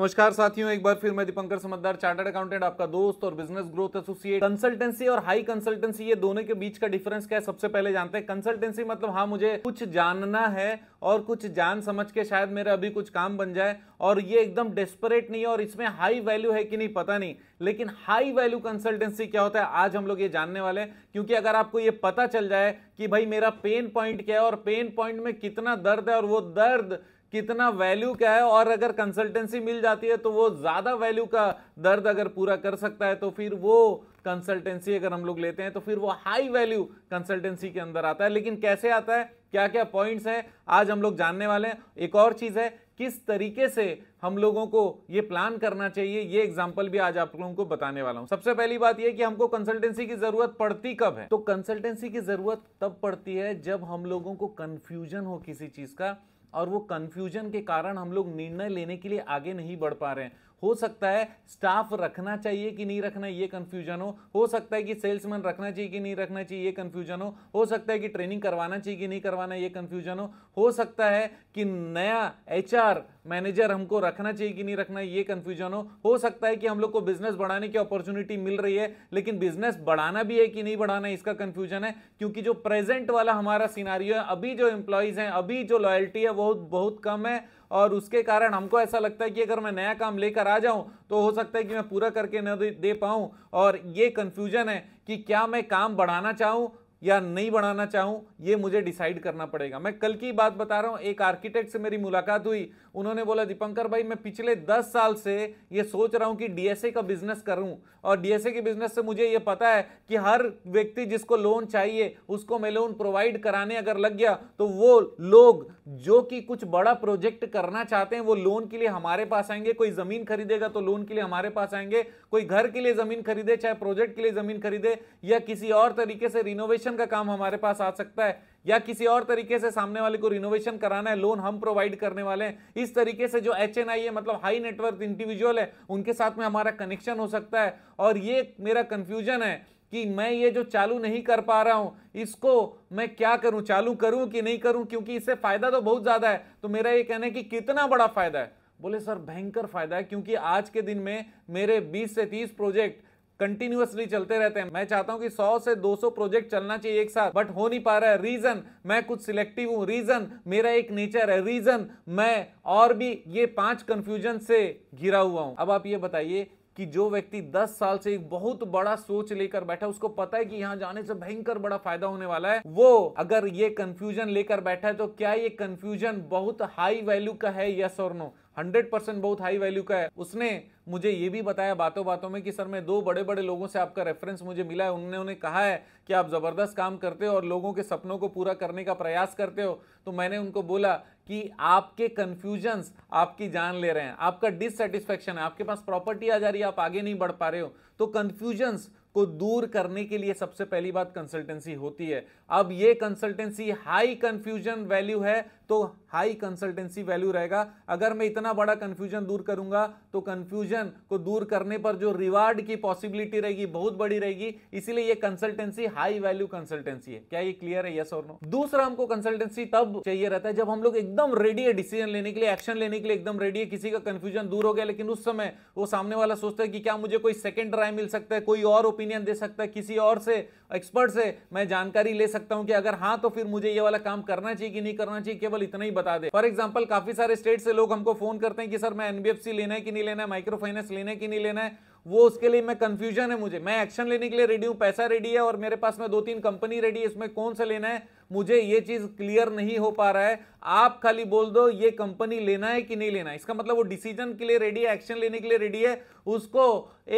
नमस्कार साथियों एक बार फिर मैं दीपंकर समझदार चार्टर्ड अकाउंटेंट आपका दोस्त और बिजनेस ग्रोथ एसोसिएट कंसल्टेंसी और हाई कंसल्टेंसी ये दोनों के बीच का डिफरेंस क्या है सबसे पहले जानते हैं कंसल्टेंसी मतलब हाँ मुझे कुछ जानना है और कुछ जान समझ के शायद मेरा अभी कुछ काम बन जाए और ये एकदम डेस्परेट नहीं है और इसमें हाई वैल्यू है कि नहीं पता नहीं लेकिन हाई वैल्यू कंसल्टेंसी क्या होता है आज हम लोग ये जानने वाले हैं क्योंकि अगर आपको ये पता चल जाए कि भाई मेरा पेन पॉइंट क्या है और पेन पॉइंट में कितना दर्द है और वो दर्द कितना वैल्यू क्या है और अगर कंसल्टेंसी मिल जाती है तो वो ज़्यादा वैल्यू का दर्द अगर पूरा कर सकता है तो फिर वो कंसल्टेंसी अगर हम लोग लेते हैं तो फिर वो हाई वैल्यू कंसल्टेंसी के अंदर आता है लेकिन कैसे आता है क्या क्या पॉइंट्स हैं आज हम लोग जानने वाले हैं एक और चीज़ है किस तरीके से हम लोगों को ये प्लान करना चाहिए ये एग्जाम्पल भी आज आप लोगों को बताने वाला हूँ सबसे पहली बात यह कि हमको कंसल्टेंसी की ज़रूरत पड़ती कब है तो कंसल्टेंसी की ज़रूरत तब पड़ती है जब हम लोगों को कंफ्यूजन हो किसी चीज़ का और वो कन्फ्यूजन के कारण हम लोग निर्णय लेने के लिए आगे नहीं बढ़ पा रहे हैं हो सकता है स्टाफ रखना चाहिए कि नहीं रखना ये कन्फ्यूजन हो हो सकता है कि सेल्समैन रखना चाहिए कि नहीं रखना चाहिए ये कन्फ्यूजन हो हो सकता है कि ट्रेनिंग करवाना चाहिए कि नहीं करवाना ये कन्फ्यूजन हो हो सकता है कि नया एचआर मैनेजर हमको रखना चाहिए कि नहीं रखना ये कंफ्यूजन हो हो सकता है कि हम लोग को बिजनेस बढ़ाने की अपॉर्चुनिटी मिल रही है लेकिन बिजनेस बढ़ाना भी है कि नहीं बढ़ाना इसका कंफ्यूजन है क्योंकि जो प्रेजेंट वाला हमारा सिनारियो है अभी जो एम्प्लॉयज हैं अभी जो लॉयल्टी है बहुत बहुत कम है और उसके कारण हमको ऐसा लगता है कि अगर मैं नया काम लेकर आ जाऊं तो हो सकता है कि मैं पूरा करके न दे पाऊं और ये कंफ्यूजन है कि क्या मैं काम बढ़ाना चाहूं या नहीं बनाना चाहूं ये मुझे डिसाइड करना पड़ेगा मैं कल की बात बता रहा हूं एक आर्किटेक्ट से मेरी मुलाकात हुई उन्होंने बोला दीपंकर भाई मैं पिछले दस साल से ये सोच रहा हूं कि डीएसए का बिजनेस करूं और डीएसए के बिजनेस से मुझे ये पता है कि हर व्यक्ति जिसको लोन चाहिए उसको मैं लोन प्रोवाइड कराने अगर लग गया तो वो लोग जो कि कुछ बड़ा प्रोजेक्ट करना चाहते हैं वो लोन के लिए हमारे पास आएंगे कोई ज़मीन खरीदेगा तो लोन के लिए हमारे पास आएंगे कोई घर के लिए ज़मीन खरीदे चाहे प्रोजेक्ट के लिए ज़मीन खरीदे या किसी और तरीके से रिनोवेशन रिनोवेशन का काम हमारे पास आ सकता है या किसी और तरीके से सामने वाले को रिनोवेशन कराना है लोन हम प्रोवाइड करने वाले हैं इस तरीके से जो एच है मतलब हाई नेटवर्क इंडिविजुअल है उनके साथ में हमारा कनेक्शन हो सकता है और ये मेरा कन्फ्यूजन है कि मैं ये जो चालू नहीं कर पा रहा हूं इसको मैं क्या करूं चालू करूं कि नहीं करूं क्योंकि इससे फायदा तो बहुत ज्यादा है तो मेरा ये कहना है कि कितना बड़ा फायदा है बोले सर भयंकर फायदा है क्योंकि आज के दिन में मेरे 20 से 30 प्रोजेक्ट कंटिन्यूसली चलते रहते हैं मैं चाहता हूं कि 100 से 200 प्रोजेक्ट चलना चाहिए एक साथ बट हो नहीं पा रहा है रीजन मैं कुछ सिलेक्टिव हूं रीजन मेरा एक नेचर है रीजन मैं और भी ये पांच कंफ्यूजन से घिरा हुआ हूँ अब आप ये बताइए कि जो व्यक्ति 10 साल से एक बहुत बड़ा सोच लेकर बैठा उसको पता है कि यहाँ जाने से भयंकर बड़ा फायदा होने वाला है वो अगर ये कंफ्यूजन लेकर बैठा है तो क्या ये कंफ्यूजन बहुत हाई वैल्यू का है यस और नो हंड्रेड परसेंट बहुत हाई वैल्यू का है उसने मुझे ये भी बताया बातों बातों में कि सर मैं दो बड़े बड़े लोगों से आपका रेफरेंस मुझे मिला है उन्होंने उन्हें कहा है कि आप ज़बरदस्त काम करते हो और लोगों के सपनों को पूरा करने का प्रयास करते हो तो मैंने उनको बोला कि आपके कन्फ्यूजन्स आपकी जान ले रहे हैं आपका डिससेटिस्फेक्शन है आपके पास प्रॉपर्टी आ जा रही है आप आगे नहीं बढ़ पा रहे हो तो कन्फ्यूजन्स को दूर करने के लिए सबसे पहली बात कंसल्टेंसी होती है अब ये कंसल्टेंसी हाई कंफ्यूजन वैल्यू है तो हाई कंसल्टेंसी वैल्यू रहेगा अगर मैं इतना बड़ा कंफ्यूजन दूर करूंगा तो कंफ्यूजन को दूर करने पर जो रिवार्ड की पॉसिबिलिटी रहेगी बहुत बड़ी रहेगी इसीलिए ये कंसल्टेंसी हाई वैल्यू कंसल्टेंसी है क्या ये क्लियर है यस और नो दूसरा हमको कंसल्टेंसी तब चाहिए रहता है जब हम लोग एकदम रेडी है डिसीजन लेने के लिए एक्शन लेने के लिए एकदम रेडी है किसी का कंफ्यूजन दूर हो गया लेकिन उस समय वो सामने वाला सोचता है कि क्या मुझे कोई सेकेंड राय मिल सकता है कोई और ओपिनियन दे सकता है किसी और से एक्सपर्ट से मैं जानकारी ले सकता हूं कि अगर हाँ तो फिर मुझे ये वाला काम करना चाहिए कि नहीं करना चाहिए केवल एग्जाम्पल इतना ही बता दे फॉर एग्जाम्पल काफी सारे स्टेट से लोग हमको फोन करते हैं कि सर मैं एनबीएफसी लेना है कि नहीं लेना है माइक्रो फाइनेंस लेना है कि नहीं लेना है वो उसके लिए मैं कंफ्यूजन है मुझे मैं एक्शन लेने के लिए रेडी हूँ पैसा रेडी है और मेरे पास में दो तीन कंपनी रेडी है इसमें कौन सा लेना है मुझे ये चीज क्लियर नहीं हो पा रहा है आप खाली बोल दो ये कंपनी लेना है कि नहीं लेना है इसका मतलब वो डिसीजन के लिए रेडी है एक्शन लेने के लिए रेडी है उसको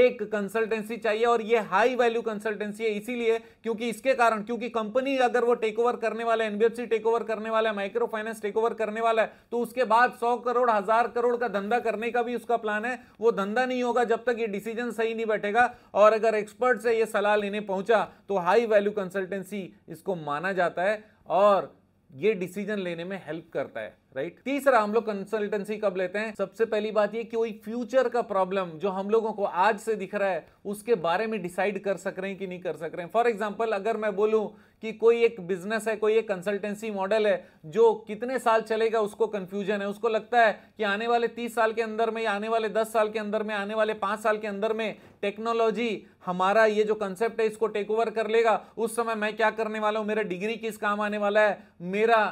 एक कंसल्टेंसी चाहिए और ये हाई वैल्यू कंसल्टेंसी है इसीलिए क्योंकि इसके कारण क्योंकि कंपनी अगर वो टेक ओवर करने वाला है एनबीएफसी टेक ओवर करने वाला है माइक्रो फाइनेंस टेक ओवर करने वाला है तो उसके बाद सौ करोड़ हजार करोड़ का धंधा करने का भी उसका प्लान है वो धंधा नहीं होगा जब तक ये डिसीजन सही नहीं बैठेगा और अगर एक्सपर्ट से यह सलाह लेने पहुंचा तो हाई वैल्यू कंसल्टेंसी इसको माना जाता है और ये डिसीजन लेने में हेल्प करता है राइट right? तीसरा हम लोग कंसल्टेंसी कब लेते हैं सबसे पहली बात ये कि वही फ्यूचर का प्रॉब्लम जो हम लोगों को आज से दिख रहा है उसके बारे में डिसाइड कर सक रहे हैं कि नहीं कर सक रहे हैं फॉर एग्जाम्पल अगर मैं बोलूं कि कोई एक बिजनेस है कोई एक कंसल्टेंसी मॉडल है जो कितने साल चलेगा उसको कंफ्यूजन है उसको लगता है कि आने वाले तीस साल के अंदर में या आने वाले दस साल के अंदर में आने वाले पांच साल के अंदर में टेक्नोलॉजी हमारा ये जो कंसेप्ट है इसको टेक ओवर कर लेगा उस समय मैं क्या करने वाला हूँ मेरा डिग्री किस काम आने वाला है मेरा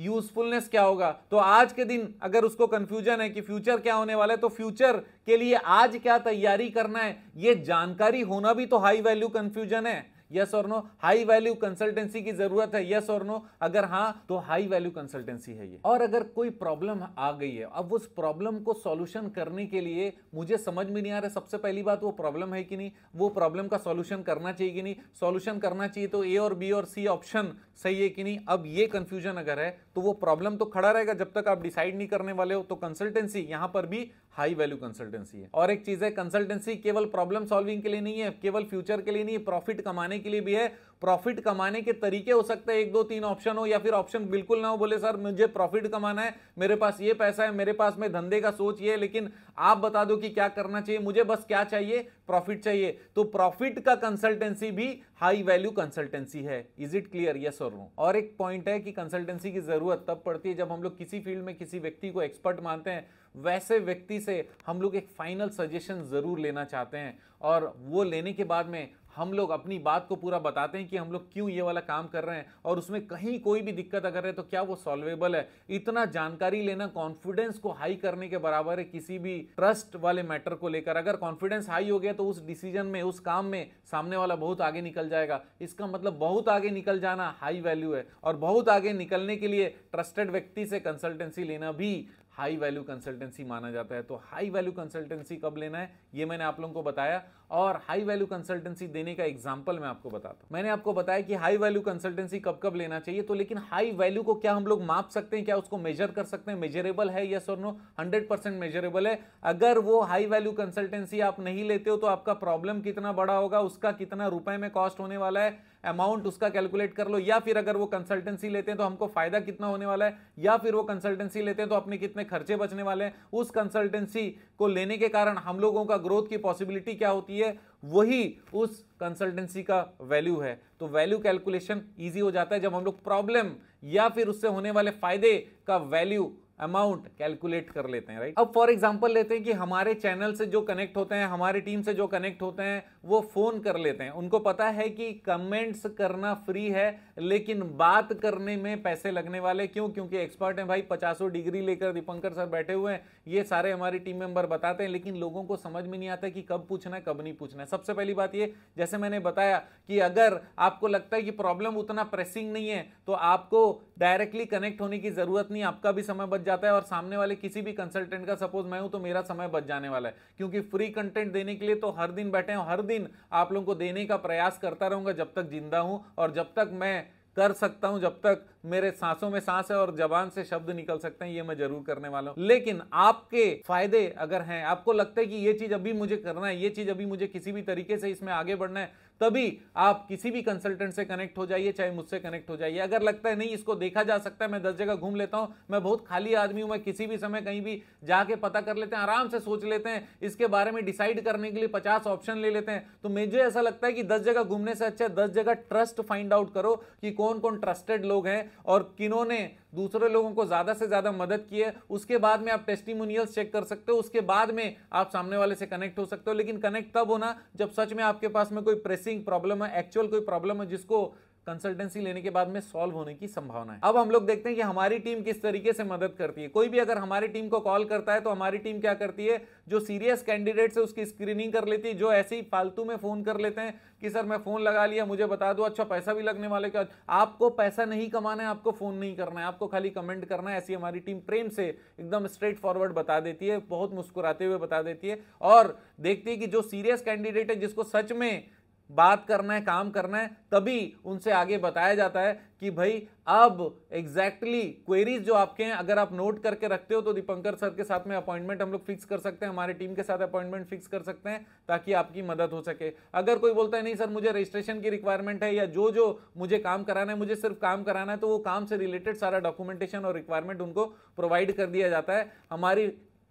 यूजफुलनेस क्या होगा तो आज के दिन अगर उसको कंफ्यूजन है कि फ्यूचर क्या होने वाला है तो फ्यूचर के लिए आज क्या तैयारी करना है ये जानकारी होना भी तो हाई वैल्यू कंफ्यूजन है यस और नो हाई वैल्यू कंसल्टेंसी की जरूरत है यस और नो अगर हाँ तो हाई वैल्यू कंसल्टेंसी है ये और अगर कोई प्रॉब्लम आ गई है अब उस प्रॉब्लम को सॉल्यूशन करने के लिए मुझे समझ में नहीं आ रहा सबसे पहली बात वो प्रॉब्लम है कि नहीं वो प्रॉब्लम का सॉल्यूशन करना चाहिए कि नहीं सॉल्यूशन करना चाहिए तो ए और बी और सी ऑप्शन सही है कि नहीं अब ये कंफ्यूजन अगर है तो वो प्रॉब्लम तो खड़ा रहेगा जब तक आप डिसाइड नहीं करने वाले हो तो कंसल्टेंसी यहां पर भी हाई वैल्यू कंसल्टेंसी है और एक चीज है कंसल्टेंसी केवल प्रॉब्लम सॉल्विंग के लिए नहीं है केवल फ्यूचर के लिए नहीं प्रॉफिट कमाने के लिए भी है प्रॉफिट कमाने के तरीके हो सकते हैं एक दो तीन ऑप्शन हो या फिर ऑप्शन बिल्कुल ना हो बोले सर मुझे प्रॉफिट कमाना है मेरे पास ये पैसा है मेरे पास में धंधे का सोच ये है लेकिन आप बता दो कि क्या करना चाहिए मुझे बस क्या चाहिए प्रॉफिट चाहिए तो प्रॉफिट का कंसल्टेंसी भी हाई वैल्यू कंसल्टेंसी है इज इट क्लियर यस और नो और एक पॉइंट है कि कंसल्टेंसी की जरूरत तब पड़ती है जब हम लोग किसी फील्ड में किसी व्यक्ति को एक्सपर्ट मानते हैं वैसे व्यक्ति से हम लोग एक फाइनल सजेशन ज़रूर लेना चाहते हैं और वो लेने के बाद में हम लोग अपनी बात को पूरा बताते हैं कि हम लोग क्यों ये वाला काम कर रहे हैं और उसमें कहीं कोई भी दिक्कत अगर है तो क्या वो सॉल्वेबल है इतना जानकारी लेना कॉन्फिडेंस को हाई करने के बराबर है किसी भी ट्रस्ट वाले मैटर को लेकर अगर कॉन्फिडेंस हाई हो गया तो उस डिसीजन में उस काम में सामने वाला बहुत आगे निकल जाएगा इसका मतलब बहुत आगे निकल जाना हाई वैल्यू है और बहुत आगे निकलने के लिए ट्रस्टेड व्यक्ति से कंसल्टेंसी लेना भी हाई वैल्यू कंसल्टेंसी माना जाता है तो हाई वैल्यू कंसल्टेंसी कब लेना है ये मैंने आप लोगों को बताया और हाई वैल्यू कंसल्टेंसी देने का एग्जाम्पल मैं आपको बताता हूँ मैंने आपको बताया कि हाई वैल्यू कंसल्टेंसी कब कब लेना चाहिए तो लेकिन हाई वैल्यू को क्या हम लोग माप सकते हैं क्या उसको मेजर कर सकते हैं मेजरेबल है यस और नो हंड्रेड परसेंट मेजरेबल है अगर वो हाई वैल्यू कंसल्टेंसी आप नहीं लेते हो तो आपका प्रॉब्लम कितना बड़ा होगा उसका कितना रुपए में कॉस्ट होने वाला है अमाउंट उसका कैलकुलेट कर लो या फिर अगर वो कंसल्टेंसी लेते हैं तो हमको फायदा कितना होने वाला है या फिर वो कंसल्टेंसी लेते हैं तो अपने कितने खर्चे बचने वाले हैं उस कंसल्टेंसी को लेने के कारण हम लोगों का ग्रोथ की पॉसिबिलिटी क्या होती है वही उस कंसल्टेंसी का वैल्यू है तो वैल्यू कैलकुलेशन ईजी हो जाता है जब हम लोग प्रॉब्लम या फिर उससे होने वाले फायदे का वैल्यू अमाउंट कैलकुलेट कर लेते हैं राइट अब फॉर एग्जाम्पल लेते हैं कि हमारे चैनल से जो कनेक्ट होते हैं हमारी टीम से जो कनेक्ट होते हैं वो फ़ोन कर लेते हैं उनको पता है कि कमेंट्स करना फ्री है लेकिन बात करने में पैसे लगने वाले क्यों क्योंकि एक्सपर्ट हैं भाई पचासों डिग्री लेकर दीपंकर सर बैठे हुए हैं ये सारे हमारी टीम मेंबर बताते हैं लेकिन लोगों को समझ में नहीं आता कि कब पूछना है कब नहीं पूछना है सबसे पहली बात ये जैसे मैंने बताया कि अगर आपको लगता है कि प्रॉब्लम उतना प्रेसिंग नहीं है तो आपको डायरेक्टली कनेक्ट होने की ज़रूरत नहीं आपका भी समय बच जाता है और सामने वाले किसी भी कंसल्टेंट का सपोज मैं हूं तो मेरा समय बच जाने वाला है क्योंकि फ्री कंटेंट देने के लिए तो हर दिन बैठे हैं हर दिन आप लोगों को देने का प्रयास करता रहूँगा जब तक जिंदा हूँ और जब तक मैं कर सकता हूं जब तक मेरे सांसों में सांस है और जबान से शब्द निकल सकते हैं ये मैं जरूर करने वाला हूं लेकिन आपके फायदे अगर हैं आपको लगता है कि ये चीज अभी मुझे करना है ये चीज अभी मुझे किसी भी तरीके से इसमें आगे बढ़ना है तभी आप किसी भी कंसल्टेंट से कनेक्ट हो जाइए चाहे मुझसे कनेक्ट हो जाइए अगर लगता है नहीं इसको देखा जा सकता है मैं दस जगह घूम लेता हूं मैं बहुत खाली आदमी हूं मैं किसी भी समय कहीं भी जाके पता कर लेते हैं आराम से सोच लेते हैं इसके बारे में डिसाइड करने के लिए पचास ऑप्शन ले लेते हैं तो मुझे ऐसा लगता है कि दस जगह घूमने से अच्छा है दस जगह ट्रस्ट फाइंड आउट करो कि कौन कौन ट्रस्टेड लोग हैं और किन्होंने दूसरे लोगों को ज़्यादा से ज़्यादा मदद की है उसके बाद में आप टेस्टिमोनियल्स चेक कर सकते हो उसके बाद में आप सामने वाले से कनेक्ट हो सकते हो लेकिन कनेक्ट तब होना जब सच में आपके पास में कोई प्रेसिंग प्रॉब्लम है एक्चुअल कोई प्रॉब्लम है जिसको कंसल्टेंसी लेने के बाद में सॉल्व होने की संभावना है अब हम लोग देखते हैं कि हमारी टीम किस तरीके से मदद करती है कोई भी अगर हमारी टीम को कॉल करता है तो हमारी टीम क्या करती है जो सीरियस कैंडिडेट है उसकी स्क्रीनिंग कर लेती है जो ऐसे ही फालतू में फोन कर लेते हैं कि सर मैं फोन लगा लिया मुझे बता दो अच्छा पैसा भी लगने वाले क्या आपको पैसा नहीं कमाना है आपको फोन नहीं करना है आपको खाली कमेंट करना है ऐसी हमारी टीम प्रेम से एकदम स्ट्रेट फॉरवर्ड बता देती है बहुत मुस्कुराते हुए बता देती है और देखती है कि जो सीरियस कैंडिडेट है जिसको सच में बात करना है काम करना है तभी उनसे आगे बताया जाता है कि भाई अब एग्जैक्टली exactly क्वेरीज जो आपके हैं अगर आप नोट करके रखते हो तो दीपंकर सर के साथ में अपॉइंटमेंट हम लोग फिक्स कर सकते हैं हमारे टीम के साथ अपॉइंटमेंट फिक्स कर सकते हैं ताकि आपकी मदद हो सके अगर कोई बोलता है नहीं सर मुझे रजिस्ट्रेशन की रिक्वायरमेंट है या जो जो मुझे काम कराना है मुझे सिर्फ काम कराना है तो वो काम से रिलेटेड सारा डॉक्यूमेंटेशन और रिक्वायरमेंट उनको प्रोवाइड कर दिया जाता है हमारी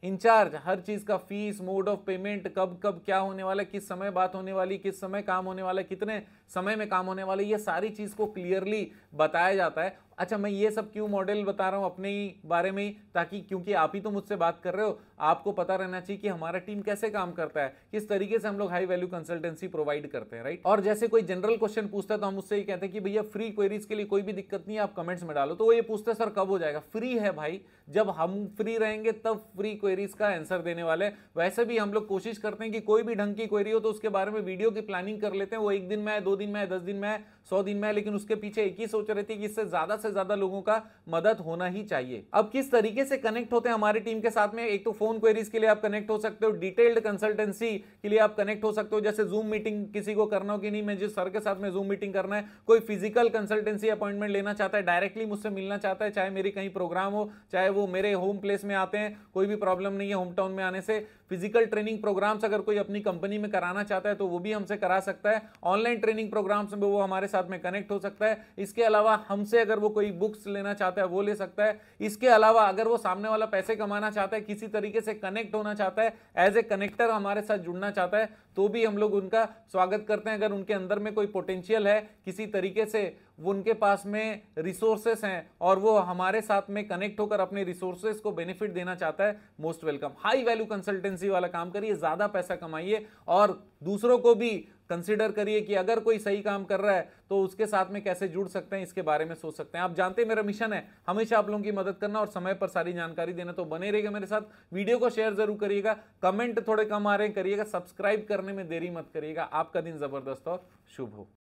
इंचार्ज हर चीज का फीस मोड ऑफ पेमेंट कब कब क्या होने वाला किस समय बात होने वाली किस समय काम होने वाला कितने समय में काम होने वाले ये सारी चीज़ को क्लियरली बताया जाता है अच्छा मैं ये सब क्यों मॉडल बता रहा हूँ अपने ही बारे में ही ताकि क्योंकि आप ही तो मुझसे बात कर रहे हो आपको पता रहना चाहिए कि हमारा टीम कैसे काम करता है किस तरीके से हम लोग हाई वैल्यू कंसल्टेंसी प्रोवाइड करते हैं राइट और जैसे कोई जनरल क्वेश्चन पूछता है तो हम उससे ये कहते हैं कि भैया फ्री क्वेरीज के लिए कोई भी दिक्कत नहीं है आप कमेंट्स में डालो तो वो ये पूछते हैं सर कब हो जाएगा फ्री है भाई जब हम फ्री रहेंगे तब फ्री क्वेरीज का आंसर देने वाले वैसे भी हम लोग कोशिश करते हैं कि कोई भी ढंग की क्वेरी हो तो उसके बारे में वीडियो की प्लानिंग कर लेते हैं वो एक दिन में दो दिन में है दस दिन में है सौ दिन में है लेकिन उसके पीछे एक ही सोच रहे थे कि इससे ज्यादा से ज्यादा लोगों का मदद होना ही चाहिए अब किस तरीके से कनेक्ट होते हैं हमारी टीम के साथ में एक तो फोन क्वेरीज के लिए आप कनेक्ट हो सकते हो डिटेल्ड कंसल्टेंसी के लिए आप कनेक्ट हो सकते हो जैसे जूम मीटिंग किसी को करना हो कि नहीं मैं जिस सर के साथ में जूम मीटिंग करना है कोई फिजिकल कंसल्टेंसी अपॉइंटमेंट लेना चाहता है डायरेक्टली मुझसे मिलना चाहता है चाहे मेरी कहीं प्रोग्राम हो चाहे वो मेरे होम प्लेस में आते हैं कोई भी प्रॉब्लम नहीं है होम टाउन में आने से फिजिकल ट्रेनिंग प्रोग्राम्स अगर कोई अपनी कंपनी में कराना चाहता है तो वो भी हमसे करा सकता है ऑनलाइन ट्रेनिंग कोचिंग प्रोग्राम्स में वो हमारे साथ में कनेक्ट हो सकता है इसके अलावा हमसे अगर वो कोई बुक्स लेना चाहता है वो ले सकता है इसके अलावा अगर वो सामने वाला पैसे कमाना चाहता है किसी तरीके से कनेक्ट होना चाहता है एज ए कनेक्टर हमारे साथ जुड़ना चाहता है तो भी हम लोग उनका स्वागत करते हैं अगर उनके अंदर में कोई पोटेंशियल है किसी तरीके से वो उनके पास में रिसोर्सेस हैं और वो हमारे साथ में कनेक्ट होकर अपने रिसोर्सेस को बेनिफिट देना चाहता है most welcome high value consultancy वाला काम करिए ज़्यादा पैसा कमाइए और दूसरों को भी कंसिडर करिए कि अगर कोई सही काम कर रहा है तो उसके साथ में कैसे जुड़ सकते हैं इसके बारे में सोच सकते हैं आप जानते हैं मेरा मिशन है हमेशा आप लोगों की मदद करना और समय पर सारी जानकारी देना तो बने रहेगा मेरे साथ वीडियो को शेयर जरूर करिएगा कमेंट थोड़े कम आ रहे हैं करिएगा सब्सक्राइब करने में देरी मत करिएगा आपका दिन जबरदस्त और शुभ हो